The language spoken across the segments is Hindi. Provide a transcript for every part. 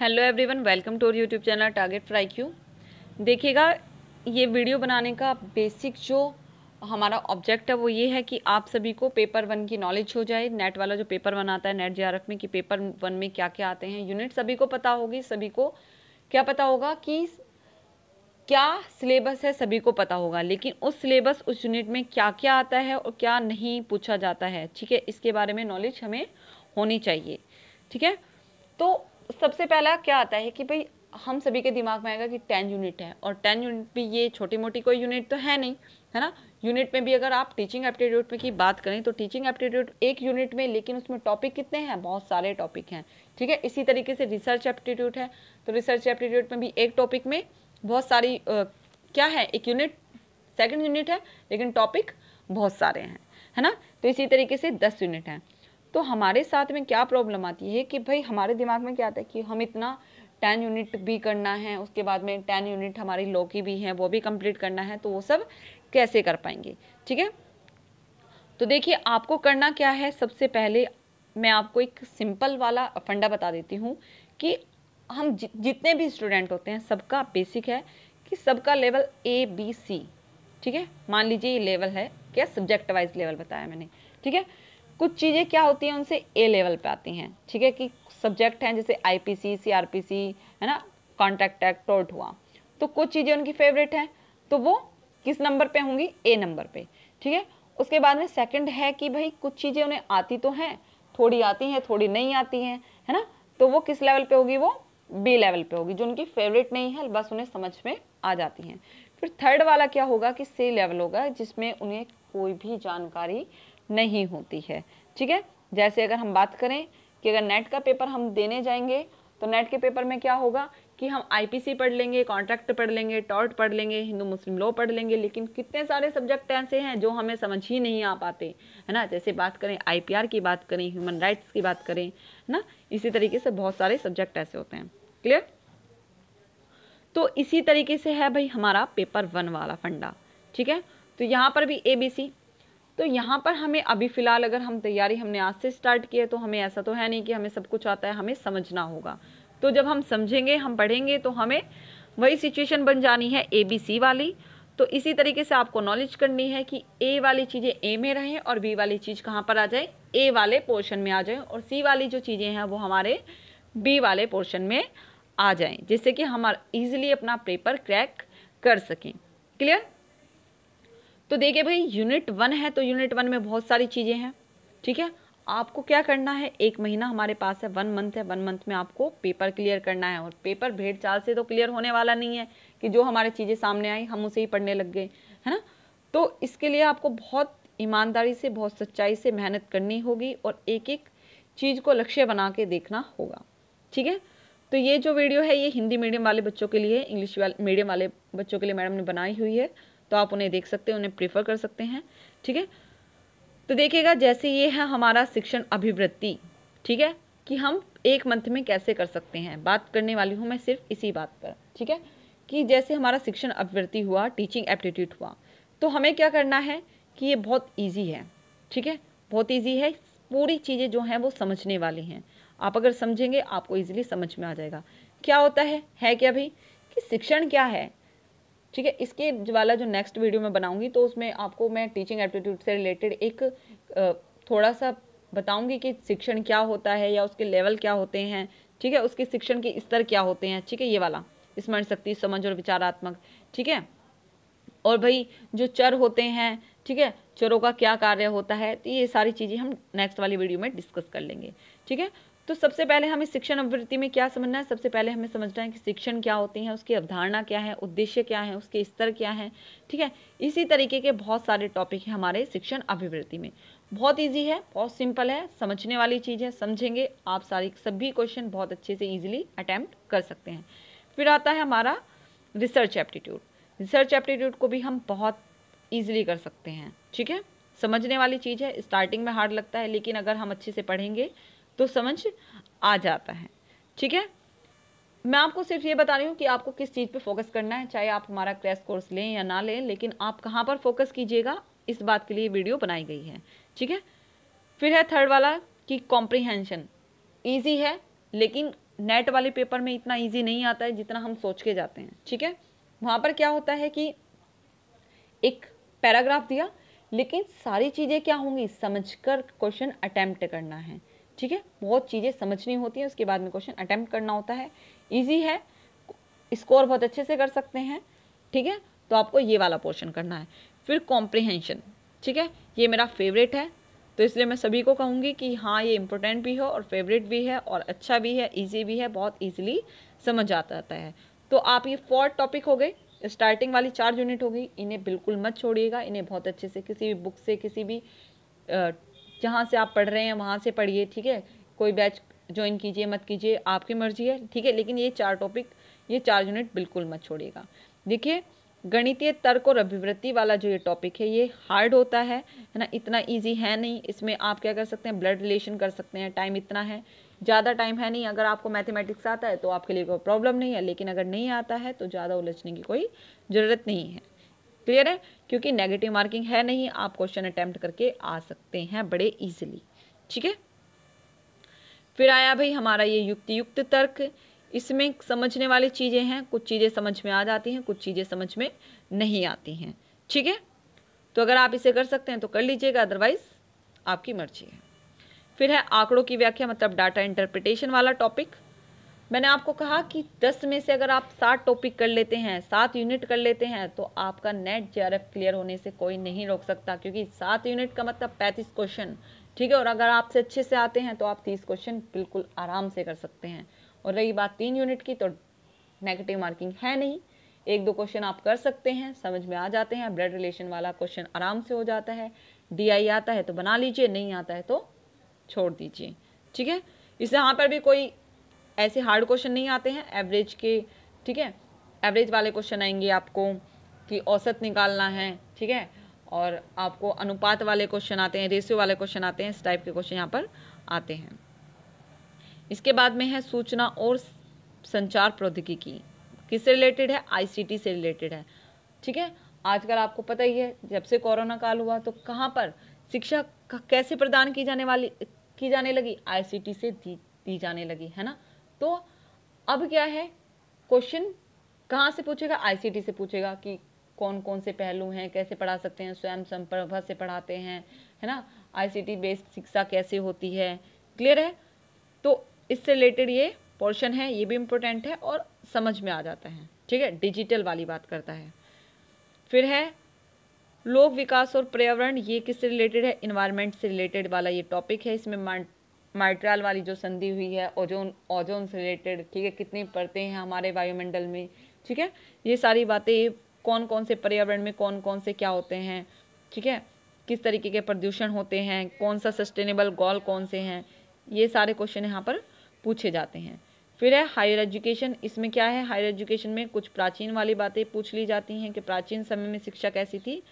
hello everyone welcome to YouTube channel target फ्राई क्यू देखिएगा ये वीडियो बनाने का बेसिक जो हमारा ऑब्जेक्ट है वो ये है कि आप सभी को पेपर वन की नॉलेज हो जाए नेट वाला जो पेपर वन आता है नेट जे में कि पेपर वन में क्या क्या आते हैं यूनिट सभी को पता होगी सभी को क्या पता होगा कि क्या सिलेबस है सभी को पता होगा लेकिन उस सिलेबस उस यूनिट में क्या क्या आता है और क्या नहीं पूछा जाता है ठीक है इसके बारे में नॉलेज हमें होनी चाहिए ठीक है तो सबसे पहला क्या आता है कि भाई हम सभी के दिमाग में आएगा कि टेन यूनिट है और टेन यूनिट भी ये छोटी मोटी कोई यूनिट तो है नहीं है ना यूनिट में भी अगर आप टीचिंग एप्टीट्यूड में की बात करें तो टीचिंग एप्टीट्यूड एक यूनिट में लेकिन उसमें टॉपिक कितने हैं बहुत सारे टॉपिक हैं ठीक है इसी तरीके से रिसर्च एप्टीट्यूड है तो रिसर्च एप्टीट्यूड में भी एक टॉपिक में बहुत सारी आ, क्या है एक यूनिट सेकेंड यूनिट है लेकिन टॉपिक बहुत सारे हैं है ना तो इसी तरीके से दस यूनिट हैं तो हमारे साथ में क्या प्रॉब्लम आती है कि भाई हमारे दिमाग में क्या आता है कि हम इतना टेन यूनिट भी करना है उसके बाद में टेन यूनिट हमारी लौकी की भी है वो भी कंप्लीट करना है तो वो सब कैसे कर पाएंगे ठीक है तो देखिए आपको करना क्या है सबसे पहले मैं आपको एक सिंपल वाला फंडा बता देती हूँ कि हम जितने भी स्टूडेंट होते हैं सबका बेसिक है कि सबका लेवल ए बी सी ठीक है मान लीजिए ये लेवल है क्या सब्जेक्ट वाइज लेवल बताया मैंने ठीक है कुछ चीज़ें क्या होती हैं उनसे ए लेवल पे आती हैं ठीक है कि सब्जेक्ट हैं जैसे आईपीसी सीआरपीसी है ना कॉन्ट्रैक्ट एक्ट टोर्ट हुआ तो कुछ चीज़ें उनकी फेवरेट हैं तो वो किस नंबर पे होंगी ए नंबर पे ठीक है उसके बाद में सेकंड है कि भाई कुछ चीज़ें उन्हें आती तो हैं थोड़ी आती हैं थोड़ी नहीं आती हैं है ना तो वो किस लेवल पर होगी वो बी लेवल पर होगी जो उनकी फेवरेट नहीं है बस उन्हें समझ में आ जाती हैं फिर थर्ड वाला क्या होगा कि सी लेवल होगा जिसमें उन्हें कोई भी जानकारी नहीं होती है ठीक है जैसे अगर हम बात करें कि अगर नेट का पेपर हम देने जाएंगे तो नेट के पेपर में क्या होगा कि हम आईपीसी पढ़ लेंगे कॉन्ट्रैक्ट पढ़ लेंगे टॉर्ट पढ़ लेंगे हिंदू मुस्लिम लॉ पढ़ लेंगे लेकिन कितने सारे सब्जेक्ट ऐसे हैं जो हमें समझ ही नहीं आ पाते है ना जैसे बात करें आईपीआर की बात करें ह्यूमन राइट्स की बात करें है ना इसी तरीके से बहुत सारे सब्जेक्ट ऐसे होते हैं क्लियर तो इसी तरीके से है भाई हमारा पेपर वन वाला फंडा ठीक है तो यहाँ पर भी ए बी सी तो यहाँ पर हमें अभी फ़िलहाल अगर हम तैयारी हमने आज से स्टार्ट की है तो हमें ऐसा तो है नहीं कि हमें सब कुछ आता है हमें समझना होगा तो जब हम समझेंगे हम पढ़ेंगे तो हमें वही सिचुएशन बन जानी है ए बी सी वाली तो इसी तरीके से आपको नॉलेज करनी है कि ए वाली चीज़ें ए में रहें और बी वाली चीज़ कहाँ पर आ जाए ए वाले पोर्शन में आ जाए और सी वाली जो चीज़ें हैं वो हमारे बी वाले पोर्शन में आ जाए जिससे कि हम ईजिली अपना पेपर क्रैक कर सकें क्लियर तो देखिए भाई यूनिट वन है तो यूनिट वन में बहुत सारी चीज़ें हैं ठीक है आपको क्या करना है एक महीना हमारे पास है वन मंथ है वन मंथ में आपको पेपर क्लियर करना है और पेपर भेड़ चाल से तो क्लियर होने वाला नहीं है कि जो हमारे चीज़ें सामने आई हम उसे ही पढ़ने लग गए है ना तो इसके लिए आपको बहुत ईमानदारी से बहुत सच्चाई से मेहनत करनी होगी और एक एक चीज़ को लक्ष्य बना के देखना होगा ठीक है तो ये जो वीडियो है ये हिंदी मीडियम वाले बच्चों के लिए इंग्लिश मीडियम वाले बच्चों के लिए मैडम ने बनाई हुई है तो आप उन्हें देख सकते हैं उन्हें प्रेफर कर सकते हैं ठीक है तो देखिएगा जैसे ये है हमारा शिक्षण अभिवृत्ति ठीक है कि हम एक मंथ में कैसे कर सकते हैं बात करने वाली हूँ मैं सिर्फ इसी बात पर ठीक है कि जैसे हमारा शिक्षण अभिवृत्ति हुआ टीचिंग एप्टीट्यूड हुआ तो हमें क्या करना है कि ये बहुत ईजी है ठीक है बहुत ईजी है पूरी चीज़ें जो हैं वो समझने वाली हैं आप अगर समझेंगे आपको ईजिली समझ में आ जाएगा क्या होता है है क्या भाई कि शिक्षण क्या है ठीक है इसके वाला जो नेक्स्ट वीडियो में बनाऊंगी तो उसमें आपको मैं टीचिंग एप्टीट्यूड से रिलेटेड एक थोड़ा सा बताऊंगी कि शिक्षण क्या होता है या उसके लेवल क्या होते हैं ठीक है उसके शिक्षण के स्तर क्या होते हैं ठीक है ये वाला स्मरण शक्ति समझ और विचारात्मक ठीक है और भाई जो चर होते हैं ठीक है चरों का क्या कार्य होता है तो ये सारी चीज़ें हम नेक्स्ट वाली वीडियो में डिस्कस कर लेंगे ठीक है तो सबसे पहले हमें शिक्षण अभिवृत्ति में क्या समझना है सबसे पहले हमें समझना है कि शिक्षण क्या होती है उसकी अवधारणा क्या है उद्देश्य क्या है उसके स्तर क्या है ठीक है इसी तरीके के बहुत सारे टॉपिक हैं हमारे शिक्षण अभिवृत्ति में बहुत इजी है बहुत सिंपल है समझने वाली चीज़ है समझेंगे आप सारी सभी क्वेश्चन बहुत अच्छे से ईजिली अटैम्प्ट कर सकते हैं फिर आता है हमारा रिसर्च एप्टीट्यूड रिसर्च एप्टीट्यूड को भी हम बहुत ईजिली कर सकते हैं ठीक है समझने वाली चीज़ है स्टार्टिंग में हार्ड लगता है लेकिन अगर हम अच्छे से पढ़ेंगे तो समझ आ जाता है ठीक है मैं आपको सिर्फ ये बता रही हूँ कि आपको किस चीज़ पे फोकस करना है चाहे आप हमारा क्रैश कोर्स लें या ना लें लेकिन आप कहाँ पर फोकस कीजिएगा इस बात के लिए वीडियो बनाई गई है ठीक है फिर है थर्ड वाला कि कॉम्प्रीहेंशन ईजी है लेकिन नेट वाले पेपर में इतना ईजी नहीं आता है जितना हम सोच के जाते हैं ठीक है वहाँ पर क्या होता है कि एक पैराग्राफ दिया लेकिन सारी चीज़ें क्या होंगी समझकर क्वेश्चन अटैम्प्ट करना है ठीक है बहुत चीज़ें समझनी होती हैं उसके बाद में क्वेश्चन अटैम्प्ट करना होता है ईजी है स्कोर बहुत अच्छे से कर सकते हैं ठीक है तो आपको ये वाला पोर्शन करना है फिर कॉम्प्रिहेंशन ठीक है ये मेरा फेवरेट है तो इसलिए मैं सभी को कहूँगी कि हाँ ये इंपॉर्टेंट भी हो और फेवरेट भी है और अच्छा भी है ईजी भी है बहुत ईजिली समझ आता रहता है तो आप ये फोर टॉपिक हो गए स्टार्टिंग वाली चार यूनिट हो गई इन्हें बिल्कुल मत छोड़िएगा इन्हें बहुत अच्छे से किसी भी बुक से किसी भी जहाँ से आप पढ़ रहे हैं वहाँ से पढ़िए ठीक है कोई बैच ज्वाइन कीजिए मत कीजिए आपकी मर्जी है ठीक है लेकिन ये चार टॉपिक ये चार यूनिट बिल्कुल मत छोड़िएगा देखिए गणितीय तर्क और अभिवृत्ति वाला जो ये टॉपिक है ये हार्ड होता है है ना इतना इजी है नहीं इसमें आप क्या कर सकते हैं ब्लड रिलेशन कर सकते हैं टाइम इतना है ज़्यादा टाइम है नहीं अगर आपको मैथमेटिक्स आता है तो आपके लिए कोई प्रॉब्लम नहीं है लेकिन अगर नहीं आता है तो ज़्यादा उलझने की कोई ज़रूरत नहीं है क्लियर है क्योंकि नेगेटिव मार्किंग है नहीं आप क्वेश्चन अटैम्प्ट करके आ सकते हैं बड़े ईजिली ठीक है फिर आया भाई हमारा ये युक्ति युक्त तर्क इसमें समझने वाली चीज़ें हैं कुछ चीज़ें समझ में आ जाती हैं कुछ चीज़ें समझ में नहीं आती हैं ठीक है तो अगर आप इसे कर सकते हैं तो कर लीजिएगा अदरवाइज आपकी मर्जी है फिर है आंकड़ों की व्याख्या मतलब डाटा इंटरप्रिटेशन वाला टॉपिक मैंने आपको कहा कि 10 में से अगर आप 60 टॉपिक कर लेते हैं 7 यूनिट कर लेते हैं तो आपका नेट जे क्लियर होने से कोई नहीं रोक सकता क्योंकि 7 यूनिट का मतलब 35 क्वेश्चन ठीक है और अगर आपसे अच्छे से आते हैं तो आप 30 क्वेश्चन बिल्कुल आराम से कर सकते हैं और रही बात तीन यूनिट की तो नेगेटिव मार्किंग है नहीं एक दो क्वेश्चन आप कर सकते हैं समझ में आ जाते हैं ब्लड रिलेशन वाला क्वेश्चन आराम से हो जाता है डी आता है तो बना लीजिए नहीं आता है तो छोड़ दीजिए ठीक है इसे यहाँ पर भी कोई ऐसे हार्ड क्वेश्चन नहीं आते हैं एवरेज के ठीक है एवरेज वाले क्वेश्चन आएंगे आपको कि औसत निकालना है ठीक है और आपको अनुपात वाले क्वेश्चन आते हैं रेशियो वाले क्वेश्चन आते हैं इस टाइप के क्वेश्चन यहाँ पर आते हैं इसके बाद में है सूचना और संचार प्रौद्योगिकी किससे रिलेटेड है आईसीटी से रिलेटेड है ठीक है आजकल आपको पता ही है जब से कोरोना काल हुआ तो कहाँ पर शिक्षा कैसे प्रदान की जाने वाली की जाने लगी आईसीटी से दी दी जाने लगी है ना तो अब क्या है क्वेश्चन कहाँ से पूछेगा आईसीटी से पूछेगा कि कौन कौन से पहलू हैं कैसे पढ़ा सकते हैं स्वयं संप्रभा से पढ़ाते हैं है ना आईसीटी बेस्ड शिक्षा कैसे होती है क्लियर है तो इससे रिलेटेड ये पोर्शन है ये भी इम्पोर्टेंट है और समझ में आ जाता है ठीक है डिजिटल वाली बात करता है फिर है लोक विकास और पर्यावरण ये किससे रिलेटेड है इन्वायरमेंट से रिलेटेड वाला ये टॉपिक है इसमें माइट्राल वाली जो संधि हुई है ओजोन ओजोन से रिलेटेड ठीक है कितनी परतें हैं हमारे वायुमंडल में ठीक है ये सारी बातें कौन कौन से पर्यावरण में कौन कौन से क्या होते हैं ठीक है किस तरीके के प्रदूषण होते हैं कौन सा सस्टेनेबल गोल कौन से हैं ये सारे क्वेश्चन यहाँ पर पूछे जाते हैं फिर है हायर एजुकेशन इसमें क्या है हायर एजुकेशन में कुछ प्राचीन वाली बातें पूछ ली जाती हैं कि प्राचीन समय में शिक्षा कैसी थी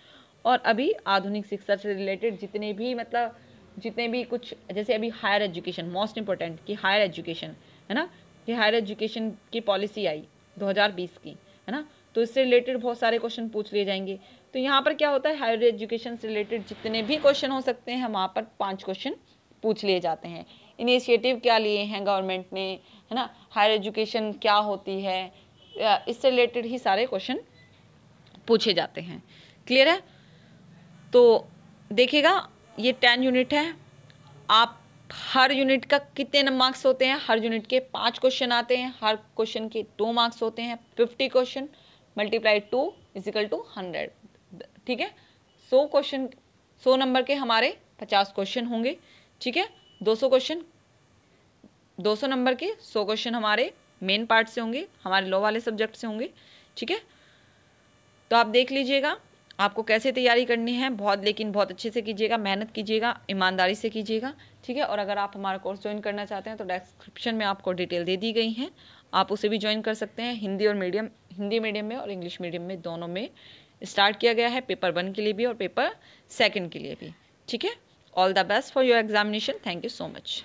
और अभी आधुनिक शिक्षा से रिलेटेड जितने भी मतलब जितने भी कुछ जैसे अभी हायर एजुकेशन मोस्ट इम्पोर्टेंट कि हायर एजुकेशन है ना कि हायर एजुकेशन की पॉलिसी आई 2020 की है ना तो इससे रिलेटेड बहुत सारे क्वेश्चन पूछ लिए जाएंगे तो यहाँ पर क्या होता है हायर एजुकेशन से रिलेटेड जितने भी क्वेश्चन हो सकते हैं वहाँ पर पाँच क्वेश्चन पूछ लिए जाते हैं इनिशिएटिव क्या लिए हैं गवर्नमेंट ने है ना हायर एजुकेशन क्या होती है इससे रिलेटेड ही सारे क्वेश्चन पूछे जाते हैं क्लियर है तो देखिएगा ये टेन यूनिट है आप हर यूनिट का कितने मार्क्स होते हैं हर यूनिट के पाँच क्वेश्चन आते हैं हर क्वेश्चन के टू मार्क्स होते हैं fifty question multiply two equal to hundred ठीक है सौ क्वेश्चन सौ नंबर के हमारे पचास क्वेश्चन होंगे ठीक है दो सौ क्वेश्चन दो सौ नंबर के सौ क्वेश्चन हमारे मेन पार्ट से होंगे हमारे लॉ वाले सब्जेक्ट से होंगे ठीक है तो आप देख लीजिएगा आपको कैसे तैयारी करनी है बहुत लेकिन बहुत अच्छे से कीजिएगा मेहनत कीजिएगा ईमानदारी से कीजिएगा ठीक है और अगर आप हमारा कोर्स ज्वाइन करना चाहते हैं तो डिस्क्रिप्शन में आपको डिटेल दे दी गई हैं आप उसे भी ज्वाइन कर सकते हैं हिंदी और मीडियम हिंदी मीडियम में और इंग्लिश मीडियम में दोनों में स्टार्ट किया गया है पेपर वन के लिए भी और पेपर सेकेंड के लिए भी ठीक है all the best for your examination thank you so much